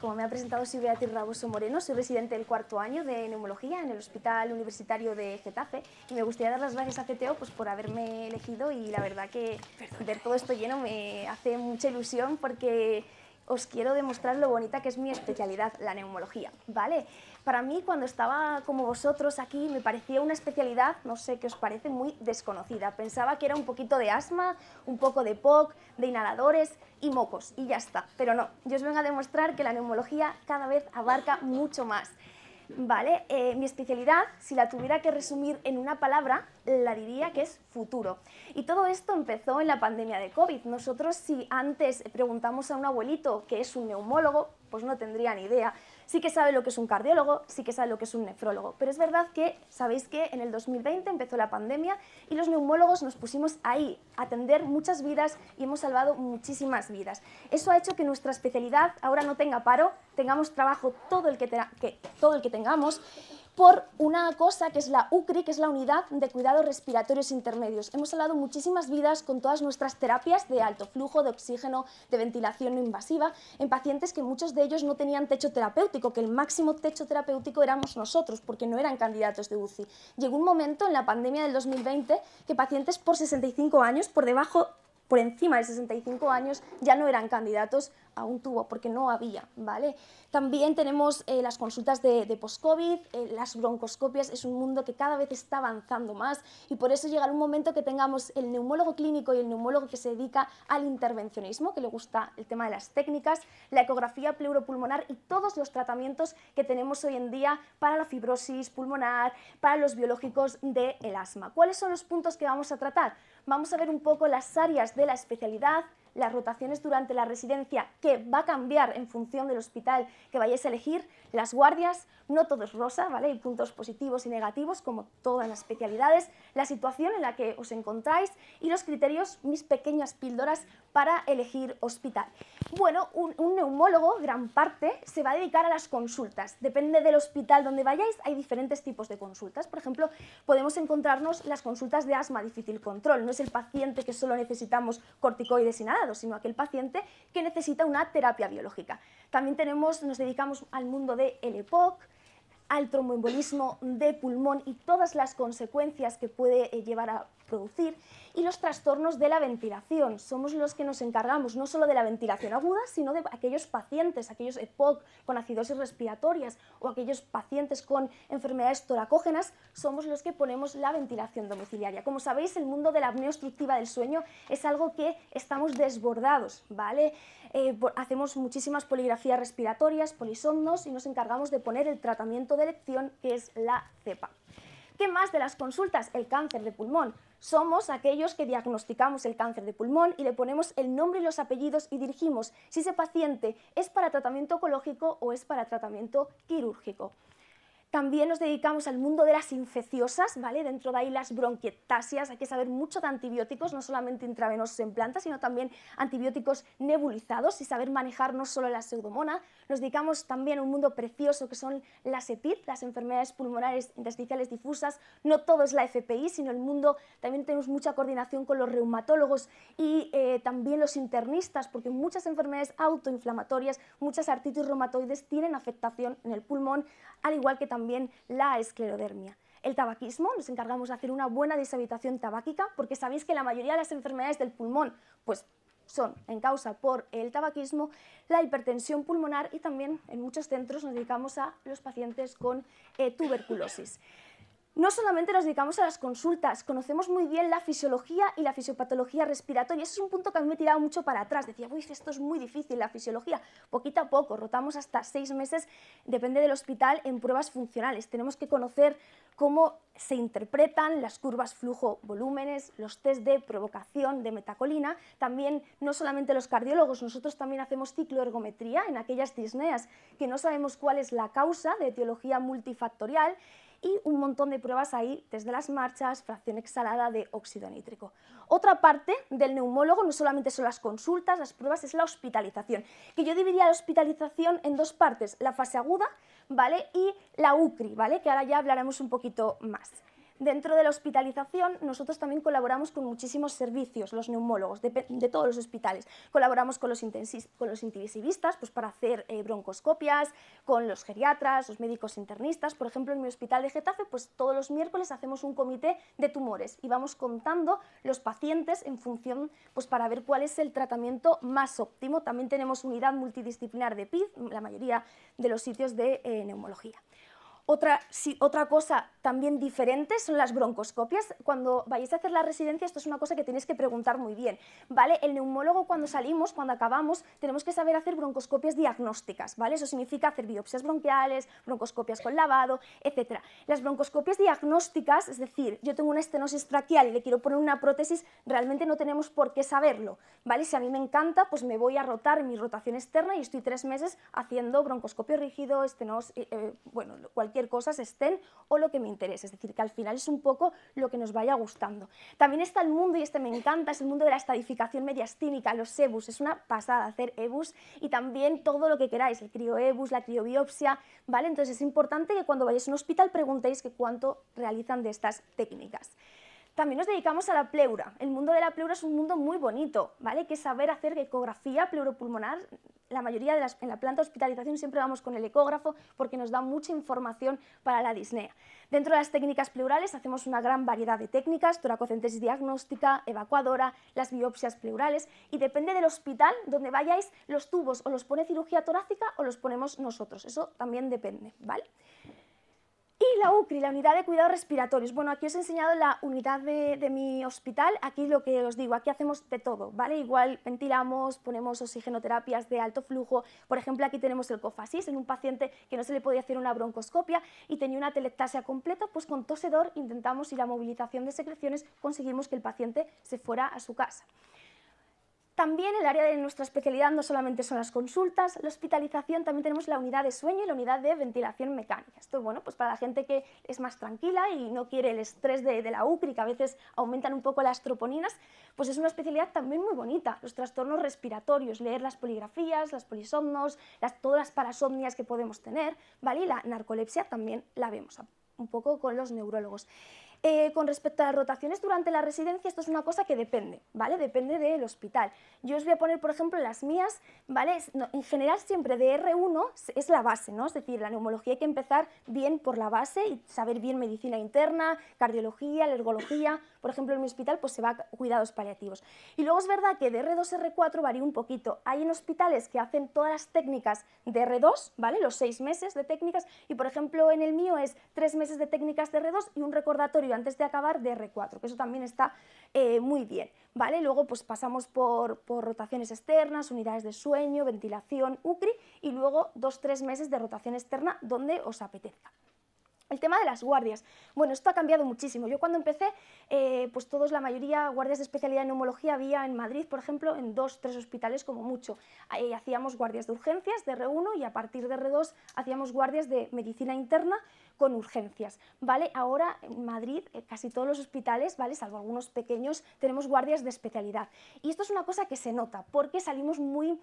Como me ha presentado Silvia Tirraboso Moreno, soy residente del cuarto año de neumología en el Hospital Universitario de Getafe y me gustaría dar las gracias a CTO pues, por haberme elegido y la verdad que ver todo esto lleno me hace mucha ilusión porque os quiero demostrar lo bonita que es mi especialidad, la neumología, ¿vale? Para mí, cuando estaba como vosotros aquí, me parecía una especialidad, no sé qué os parece, muy desconocida. Pensaba que era un poquito de asma, un poco de POC, de inhaladores y mocos, y ya está. Pero no, yo os vengo a demostrar que la neumología cada vez abarca mucho más. Vale, eh, mi especialidad, si la tuviera que resumir en una palabra, la diría que es futuro. Y todo esto empezó en la pandemia de COVID. Nosotros si antes preguntamos a un abuelito que es un neumólogo, pues no tendría ni idea sí que sabe lo que es un cardiólogo, sí que sabe lo que es un nefrólogo, pero es verdad que sabéis que en el 2020 empezó la pandemia y los neumólogos nos pusimos ahí a atender muchas vidas y hemos salvado muchísimas vidas. Eso ha hecho que nuestra especialidad ahora no tenga paro, tengamos trabajo todo el que, todo el que tengamos por una cosa que es la UCRI, que es la Unidad de Cuidados Respiratorios Intermedios. Hemos salvado muchísimas vidas con todas nuestras terapias de alto flujo, de oxígeno, de ventilación no invasiva, en pacientes que muchos de ellos no tenían techo terapéutico, que el máximo techo terapéutico éramos nosotros, porque no eran candidatos de UCI. Llegó un momento en la pandemia del 2020 que pacientes por 65 años, por debajo por encima de 65 años ya no eran candidatos a un tubo, porque no había, ¿vale? También tenemos eh, las consultas de, post-COVID, eh, las broncoscopias, es un mundo que cada vez está avanzando más y por eso llega un momento que tengamos el neumólogo clínico y el neumólogo que se dedica al intervencionismo, que le gusta el tema de las técnicas, la ecografía pleuropulmonar y todos los tratamientos que tenemos hoy en día para la fibrosis pulmonar, para los biológicos del de asma. ¿Cuáles son los puntos que vamos a tratar? vamos a ver un poco las áreas de la especialidad las rotaciones durante la residencia, que va a cambiar en función del hospital que vayáis a elegir, las guardias, no todo es rosa, ¿vale? Hay puntos positivos y negativos, como todas las especialidades, la situación en la que os encontráis y los criterios, mis pequeñas píldoras para elegir hospital. Bueno, un, un neumólogo, gran parte, se va a dedicar a las consultas. Depende del hospital donde vayáis, hay diferentes tipos de consultas. Por ejemplo, podemos encontrarnos las consultas de asma difícil control. No es el paciente que solo necesitamos corticoides y nada sino aquel paciente que necesita una terapia biológica. También tenemos, nos dedicamos al mundo de el EPOC, al tromboembolismo de pulmón y todas las consecuencias que puede eh, llevar a producir, y los trastornos de la ventilación. Somos los que nos encargamos no solo de la ventilación aguda, sino de aquellos pacientes, aquellos EPOC con acidosis respiratorias o aquellos pacientes con enfermedades toracógenas, somos los que ponemos la ventilación domiciliaria. Como sabéis, el mundo de la apnea del sueño es algo que estamos desbordados, ¿vale? Eh, hacemos muchísimas poligrafías respiratorias, polisomnos y nos encargamos de poner el tratamiento de elección que es la cepa. ¿Qué más de las consultas? El cáncer de pulmón. Somos aquellos que diagnosticamos el cáncer de pulmón y le ponemos el nombre y los apellidos y dirigimos si ese paciente es para tratamiento ecológico o es para tratamiento quirúrgico. También nos dedicamos al mundo de las infecciosas, ¿vale? Dentro de ahí las bronquiectasias, hay que saber mucho de antibióticos, no solamente intravenosos en plantas, sino también antibióticos nebulizados y saber manejar no solo la pseudomona. Nos dedicamos también a un mundo precioso que son las EPID, las enfermedades pulmonares intersticiales difusas. No todo es la FPI, sino el mundo, también tenemos mucha coordinación con los reumatólogos y eh, también los internistas, porque muchas enfermedades autoinflamatorias, muchas artritis reumatoides tienen afectación en el pulmón, al igual que también también la esclerodermia. El tabaquismo, nos encargamos de hacer una buena deshabitación tabáquica, porque sabéis que la mayoría de las enfermedades del pulmón pues, son en causa por el tabaquismo, la hipertensión pulmonar y también en muchos centros nos dedicamos a los pacientes con eh, tuberculosis. No solamente nos dedicamos a las consultas, conocemos muy bien la fisiología y la fisiopatología respiratoria. es un punto que a mí me tiraba mucho para atrás. Decía, uy, esto es muy difícil, la fisiología. Poquito a poco, rotamos hasta seis meses, depende del hospital, en pruebas funcionales. Tenemos que conocer cómo se interpretan las curvas flujo-volúmenes, los test de provocación de metacolina. También, no solamente los cardiólogos, nosotros también hacemos cicloergometría en aquellas disneas que no sabemos cuál es la causa de etiología multifactorial y un montón de pruebas ahí, desde las marchas, fracción exhalada de óxido nítrico. Otra parte del neumólogo no solamente son las consultas, las pruebas, es la hospitalización, que yo dividiría la hospitalización en dos partes, la fase aguda ¿vale? y la UCRI, ¿vale? que ahora ya hablaremos un poquito más. Dentro de la hospitalización, nosotros también colaboramos con muchísimos servicios, los neumólogos de, todos los hospitales. Colaboramos con los, con intensivistas pues, para hacer eh, broncoscopias, con los geriatras, los médicos internistas. Por ejemplo, en mi hospital de Getafe, pues todos los miércoles hacemos un comité de tumores y vamos contando los pacientes en función, pues para ver cuál es el tratamiento más óptimo. También tenemos unidad multidisciplinar de PID, la mayoría de los sitios de eh, neumología. Otra, otra cosa también diferente son las broncoscopias. Cuando vayáis a hacer la residencia, esto es una cosa que tenéis que preguntar muy bien. ¿vale? El neumólogo cuando salimos, cuando acabamos, tenemos que saber hacer broncoscopias diagnósticas. ¿vale? Eso significa hacer biopsias bronquiales, broncoscopias con lavado, etc. Las broncoscopias diagnósticas, es decir, yo tengo una estenosis traqueal y le quiero poner una prótesis, realmente no tenemos por qué saberlo. ¿vale? Si a mí me encanta, pues me voy a rotar mi rotación externa y estoy tres meses haciendo broncoscopio rígido, estenosis, eh, eh, bueno, cualquier cosas estén o lo que me interese. Es decir, que al final es un poco lo que nos vaya gustando. También está el mundo, y este me encanta, es el mundo de la estadificación mediastínica, los EBUs. Es una pasada hacer EBUs y también todo lo que queráis, el crioebus, la criobiopsia, ¿vale? Entonces es importante que cuando vayáis a un hospital preguntéis que cuánto realizan de estas técnicas. También nos dedicamos a la pleura. El mundo de la pleura es un mundo muy bonito, ¿vale? que saber hacer ecografía pleuropulmonar. La mayoría de las, en la planta de hospitalización siempre vamos con el ecógrafo porque nos da mucha información para la disnea. Dentro de las técnicas pleurales hacemos una gran variedad de técnicas, toracocentesis diagnóstica, evacuadora, las biopsias pleurales y depende del hospital donde vayáis, los tubos o los pone cirugía torácica o los ponemos nosotros. Eso también depende, ¿vale? la UCRI, la unidad de cuidados respiratorios. Bueno, aquí os he enseñado la unidad de, mi hospital, aquí lo que os digo, aquí hacemos de todo, ¿vale? Igual ventilamos, ponemos oxigenoterapias de alto flujo, por ejemplo aquí tenemos el cofasis en un paciente que no se le podía hacer una broncoscopia y tenía una telectasia completa, pues con tosedor intentamos y la movilización de secreciones conseguimos que el paciente se fuera a su casa. También el área de nuestra especialidad no solamente son las consultas, la hospitalización, también tenemos la unidad de sueño y la unidad de ventilación mecánica. Esto, bueno, pues para la gente que es más tranquila y no quiere el estrés de, la UCRI, que a veces aumentan un poco las troponinas, pues es una especialidad también muy bonita. Los trastornos respiratorios, leer las poligrafías, las polisomnos, todas las parasomnias que podemos tener, ¿vale? Y la narcolepsia también la vemos un poco con los neurólogos. Eh, con respecto a las rotaciones durante la residencia, esto es una cosa que depende, ¿vale? Depende del hospital. Yo os voy a poner, por ejemplo, las mías, ¿vale? en general siempre de R1 es la base, ¿no? Es decir, la neumología hay que empezar bien por la base y saber bien medicina interna, cardiología, alergología. Por ejemplo, en mi hospital pues se va a cuidados paliativos. Y luego es verdad que de R2 R4 varía un poquito. Hay en hospitales que hacen todas las técnicas de R2, ¿vale? Los seis meses de técnicas y, por ejemplo, en el mío es tres meses de técnicas de R2 y un recordatorio antes de acabar de R4, que eso también está eh, muy bien. ¿vale? Luego pues pasamos por, por, rotaciones externas, unidades de sueño, ventilación, UCRI y luego dos, tres meses de rotación externa donde os apetezca. El tema de las guardias. Bueno, esto ha cambiado muchísimo. Yo cuando empecé, eh, pues todos, la mayoría, guardias de especialidad en neumología había en Madrid, por ejemplo, en dos, tres hospitales como mucho. hacíamos guardias de urgencias de R1 y a partir de R2 hacíamos guardias de medicina interna con urgencias, ¿vale? Ahora en Madrid eh, casi todos los hospitales, ¿vale? Salvo algunos pequeños, tenemos guardias de especialidad. Y esto es una cosa que se nota porque salimos muy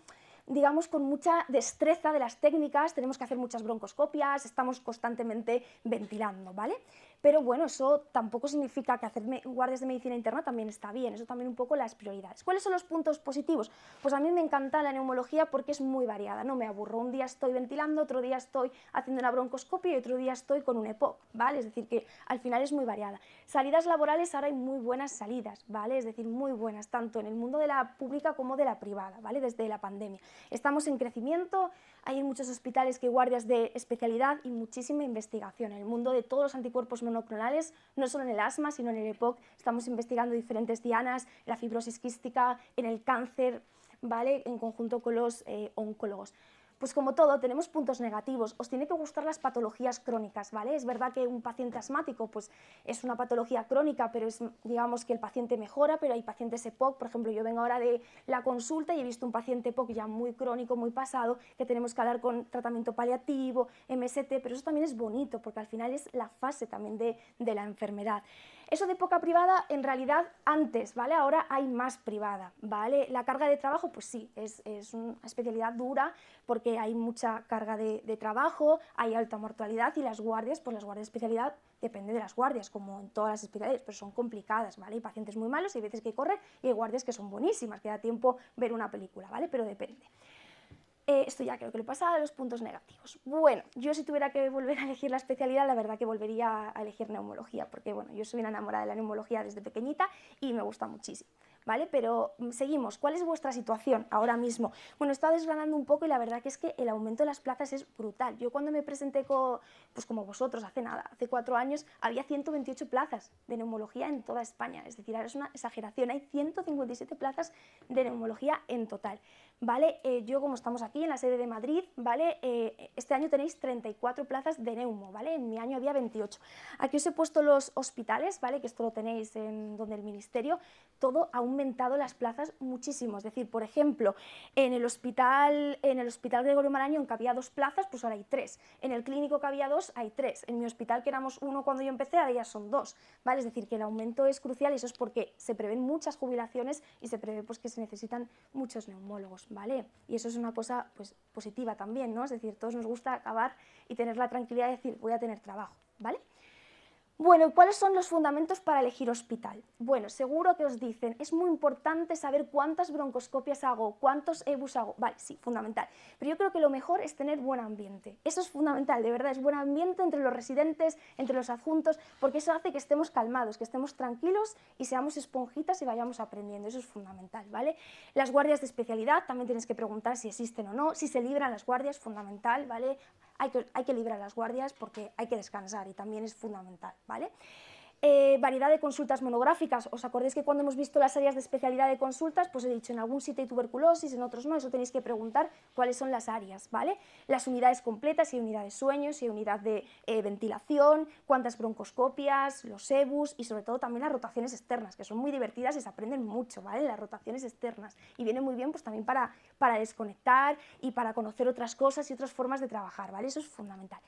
digamos, con mucha destreza de las técnicas, tenemos que hacer muchas broncoscopias, estamos constantemente ventilando, ¿vale? Pero bueno, eso tampoco significa que hacer guardias de medicina interna también está bien, eso también un poco las prioridades. ¿Cuáles son los puntos positivos? Pues a mí me encanta la neumología porque es muy variada, no me aburro. Un día estoy ventilando, otro día estoy haciendo una broncoscopia y otro día estoy con un EPOC, ¿vale? Es decir, que al final es muy variada. Salidas laborales, ahora hay muy buenas salidas, ¿vale? Es decir, muy buenas, tanto en el mundo de la pública como de la privada, ¿vale? Desde la pandemia. Estamos en crecimiento, hay en muchos hospitales que hay guardias de especialidad y muchísima investigación en el mundo de todos los anticuerpos monoclonales, no solo en el asma, sino en el EPOC. Estamos investigando diferentes dianas, la fibrosis quística, en el cáncer, ¿vale? En conjunto con los eh, oncólogos. Pues como todo, tenemos puntos negativos. Os tiene que gustar las patologías crónicas, ¿vale? Es verdad que un paciente asmático, pues es una patología crónica, pero es, digamos que el paciente mejora, pero hay pacientes EPOC, por ejemplo, yo vengo ahora de la consulta y he visto un paciente EPOC ya muy crónico, muy pasado, que tenemos que hablar con tratamiento paliativo, MST, pero eso también es bonito, porque al final es la fase también de, de la enfermedad. Eso de poca privada, en realidad, antes, ¿vale? Ahora hay más privada, ¿vale? La carga de trabajo, pues sí, es, una especialidad dura porque hay mucha carga de, trabajo, hay alta mortalidad y las guardias, pues las guardias de especialidad, depende de las guardias, como en todas las especialidades, pero son complicadas, ¿vale? Hay pacientes muy malos, hay veces que corren y hay guardias que son buenísimas, que da tiempo ver una película, ¿vale? Pero depende. Eh, esto ya creo que lo he pasado, los puntos negativos. Bueno, yo si tuviera que volver a elegir la especialidad, la verdad que volvería a elegir neumología, porque bueno, yo soy una enamorada de la neumología desde pequeñita y me gusta muchísimo. ¿Vale? Pero mm, seguimos. ¿Cuál es vuestra situación ahora mismo? Bueno, he estado desgranando un poco y la verdad que es que el aumento de las plazas es brutal. Yo cuando me presenté, pues como vosotros, hace nada, hace cuatro años, había 128 plazas de neumología en toda España. Es decir, ahora es una exageración. Hay 157 plazas de neumología en total. ¿vale? Eh, yo como estamos aquí en la sede de Madrid, ¿vale? Eh, este año tenéis 34 plazas de neumo, ¿vale? En mi año había 28. Aquí os he puesto los hospitales, ¿vale? Que esto lo tenéis en donde el ministerio, todo ha aumentado las plazas muchísimo, es decir, por ejemplo, en el hospital, en el hospital Gregorio Marañón que había dos plazas, pues ahora hay tres, en el clínico que había dos, hay tres, en mi hospital que éramos uno cuando yo empecé, ahora ya son dos, ¿vale? Es decir, que el aumento es crucial y eso es porque se prevén muchas jubilaciones y se prevé pues que se necesitan muchos neumólogos. ¿vale? Y eso es una cosa pues, positiva también, ¿no? Es decir, todos nos gusta acabar y tener la tranquilidad de decir, voy a tener trabajo, ¿vale? Bueno, ¿cuáles son los fundamentos para elegir hospital? Bueno, seguro que os dicen, es muy importante saber cuántas broncoscopias hago, cuántos EBUs hago. Vale, sí, fundamental. Pero yo creo que lo mejor es tener buen ambiente. Eso es fundamental, de verdad, es buen ambiente entre los residentes, entre los adjuntos, porque eso hace que estemos calmados, que estemos tranquilos y seamos esponjitas y vayamos aprendiendo. Eso es fundamental, ¿vale? Las guardias de especialidad, también tienes que preguntar si existen o no, si se libran las guardias, fundamental, ¿vale? hay que, hay que librar las guardias porque hay que descansar y también es fundamental, ¿vale? Eh, variedad de consultas monográficas. ¿Os acordáis que cuando hemos visto las áreas de especialidad de consultas, pues he dicho, en algún sitio hay tuberculosis, en otros no, eso tenéis que preguntar cuáles son las áreas, ¿vale? Las unidades completas, si hay unidad de sueño, si hay unidad de eh, ventilación, cuántas broncoscopias, los EBUs y sobre todo también las rotaciones externas, que son muy divertidas y se aprenden mucho, ¿vale? Las rotaciones externas. Y viene muy bien pues también para, para desconectar y para conocer otras cosas y otras formas de trabajar, ¿vale? Eso es fundamental.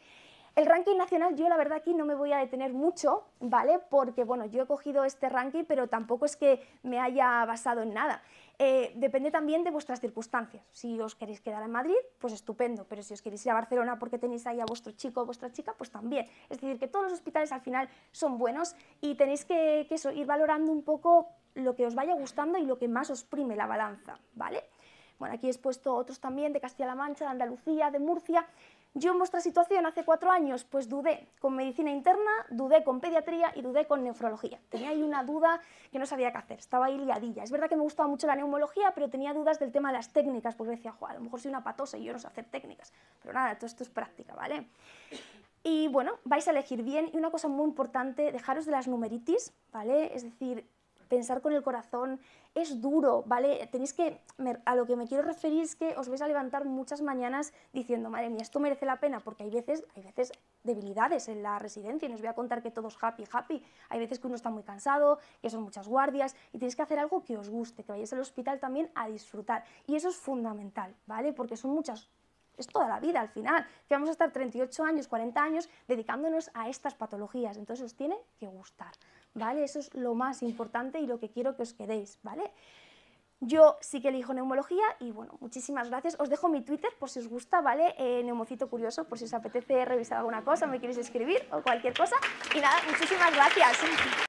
El ranking nacional, yo la verdad aquí no me voy a detener mucho, ¿vale? Porque, bueno, yo he cogido este ranking, pero tampoco es que me haya basado en nada. Eh, depende también de vuestras circunstancias. Si os queréis quedar en Madrid, pues estupendo, pero si os queréis ir a Barcelona porque tenéis ahí a vuestro chico o vuestra chica, pues también. Es decir, que todos los hospitales al final son buenos y tenéis que, ir valorando un poco lo que os vaya gustando y lo que más os prime la balanza, ¿vale? Bueno, aquí he puesto otros también de Castilla-La Mancha, de Andalucía, de Murcia. Yo en vuestra situación hace cuatro años pues dudé con medicina interna, dudé con pediatría y dudé con nefrología. Tenía ahí una duda que no sabía qué hacer, estaba ahí liadilla. Es verdad que me gustaba mucho la neumología, pero tenía dudas del tema de las técnicas, porque decía, a lo mejor soy una patosa y yo no sé hacer técnicas. Pero nada, todo esto es práctica, ¿vale? Y bueno, vais a elegir bien y una cosa muy importante, dejaros de las numeritis, ¿vale? Es decir, pensar con el corazón, es duro, ¿vale? Tenéis que, a lo que me quiero referir es que os vais a levantar muchas mañanas diciendo, madre mía, esto merece la pena, porque hay veces, hay veces debilidades en la residencia, y no os voy a contar que todos happy, happy, hay veces que uno está muy cansado, que son muchas guardias, y tenéis que hacer algo que os guste, que vayáis al hospital también a disfrutar, y eso es fundamental, ¿vale? Porque son muchas es toda la vida al final, que vamos a estar 38 años, 40 años dedicándonos a estas patologías, entonces os tiene que gustar. ¿vale? Eso es lo más importante y lo que quiero que os quedéis, ¿vale? Yo sí que elijo neumología y bueno, muchísimas gracias. Os dejo mi Twitter por si os gusta, ¿vale? Eh, Neumocito Curioso, por si os apetece revisar alguna cosa, me queréis escribir o cualquier cosa. Y nada, muchísimas gracias.